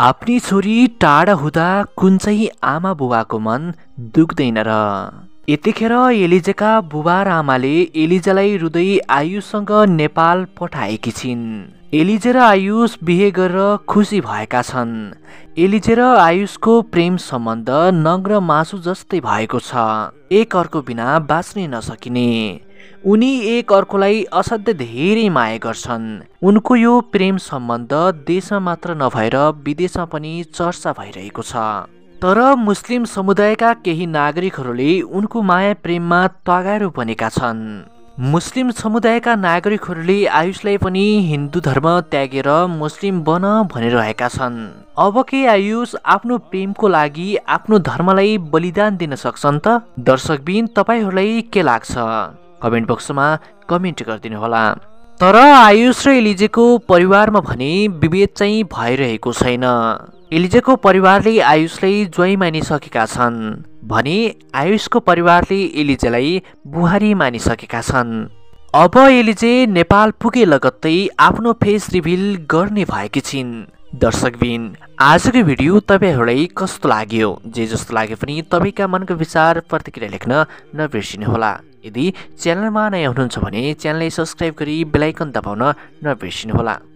आफ्नी छोरी टाढा हुँदा कुन चाहिँ आमा बुवाको मन दुख्दैन र यतिखेर एलिजेका बुबा र आमाले एलिजालाई रुदै आयुषसँग नेपाल पठाएकी छिन् एलिजे र आयुष बिहे गरेर खुसी भएका छन् एलिजे र आयुषको प्रेम सम्बन्ध नग्र मासु जस्तै भएको छ एक अर्को बिना बाँच्नै नसकिने उनी एक अर्कोलाई असाध्य धेरै माया गर्छन् उनको यो प्रेम सम्बन्ध देशमा मात्र नभएर विदेशमा पनि चर्चा भइरहेको छ तर मुस्लिम समुदायका केही नागरिकहरूले उनको माया प्रेममा तगारो बनेका छन् मुस्लिम समुदायका नागरिकहरूले आयुषलाई पनि हिन्दू धर्म त्यागेर मुस्लिम बन भनिरहेका छन् अब के आयुष आफ्नो प्रेमको लागि आफ्नो धर्मलाई बलिदान दिन सक्छन् त दर्शकबिन तपाईँहरूलाई के लाग्छ कमेन्ट बक्समा कमेन्ट होला तर आयुष र एलिजेको परिवारमा भने विभेद चाहिँ भइरहेको छैन एलिजेको परिवारले आयुषलाई ज्वाइँ मानिसकेका छन् भने आयुषको परिवारले एलिजेलाई बुहारी मानिसकेका छन् अब एलिजे नेपाल पुगे लगत्तै आफ्नो फेस रिभिल गर्ने भएकी छिन् दर्शकबिन आजको भिडियो तपाईँहरूलाई कस्तो लाग्यो जे जस्तो लाग्यो पनि तपाईँका मनको विचार प्रतिक्रिया लेख्न नबिर्सिनुहोला यदि च्यानलमा नयाँ हुनुहुन्छ भने च्यानललाई सब्सक्राइब गरी बेलायकन दबाउन नबिर्सिनुहोला